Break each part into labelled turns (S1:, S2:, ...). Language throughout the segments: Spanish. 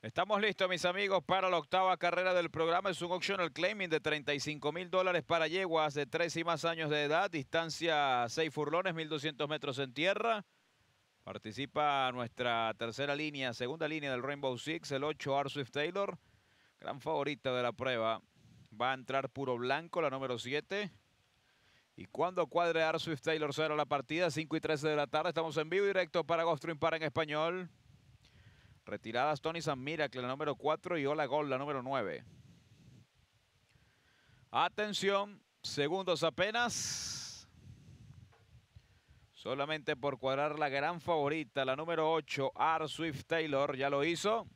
S1: Estamos listos, mis amigos, para la octava carrera del programa. Es un optional claiming de 35 mil dólares para yeguas de 3 y más años de edad. Distancia 6 furlones, 1,200 metros en tierra. Participa nuestra tercera línea, segunda línea del Rainbow Six, el 8 R. Swift Taylor. Gran favorita de la prueba. Va a entrar puro blanco, la número 7. Y cuando cuadre R. Taylor será la partida, 5 y 13 de la tarde. Estamos en vivo directo para Ghost para en español. Retiradas Tony San Miracle, la número 4, y Ola Gol, la número 9. Atención, segundos apenas. Solamente por cuadrar la gran favorita, la número 8, R. Swift Taylor, ya lo hizo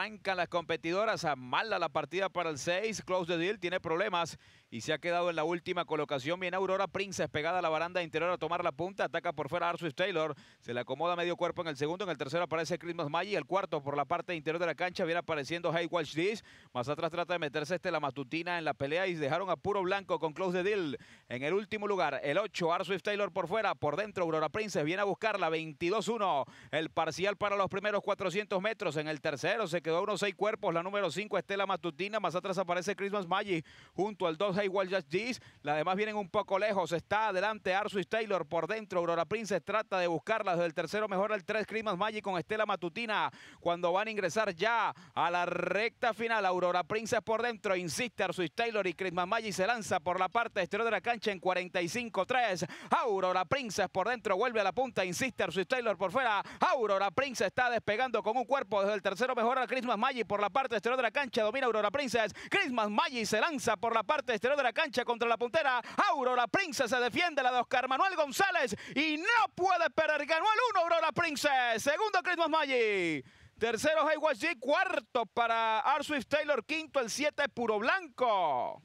S1: arrancan las competidoras. A mala la partida para el 6. Close the deal tiene problemas y se ha quedado en la última colocación. Viene Aurora Princess pegada a la baranda interior a tomar la punta. Ataca por fuera Arsus Taylor. Se le acomoda medio cuerpo en el segundo. En el tercero aparece Christmas Maggi. El cuarto por la parte interior de la cancha viene apareciendo Hay Watch This. Más atrás trata de meterse este la matutina en la pelea y dejaron a puro blanco con Close the deal. En el último lugar, el 8, Arswift Taylor por fuera. Por dentro, Aurora Princess viene a buscarla. 22-1. El parcial para los primeros 400 metros. En el tercero se quedó quedó unos seis cuerpos. La número 5, Estela Matutina. Más atrás aparece Christmas Magic junto al 2, Hayward Just G's. Las demás vienen un poco lejos. Está adelante Arzuis Taylor por dentro. Aurora Princess trata de buscarla. Desde el tercero mejora el 3, Christmas Magic con Estela Matutina. Cuando van a ingresar ya a la recta final, Aurora Princess por dentro. Insiste Arzuis Taylor y Christmas Magic se lanza por la parte exterior de la cancha en 45-3. Aurora Princess por dentro vuelve a la punta. Insiste Arzuis Taylor por fuera. Aurora Princess está despegando con un cuerpo. Desde el tercero mejora Christmas Christmas Maggi por la parte exterior de la cancha. Domina Aurora Princess. Christmas Maggi se lanza por la parte exterior de la cancha contra la puntera. Aurora Princess se defiende la de Oscar Manuel González. Y no puede perder. Ganó el 1 Aurora Princess. Segundo Christmas Maggi. Tercero Hayward G. Cuarto para R. Taylor. Quinto el 7 Puro Blanco.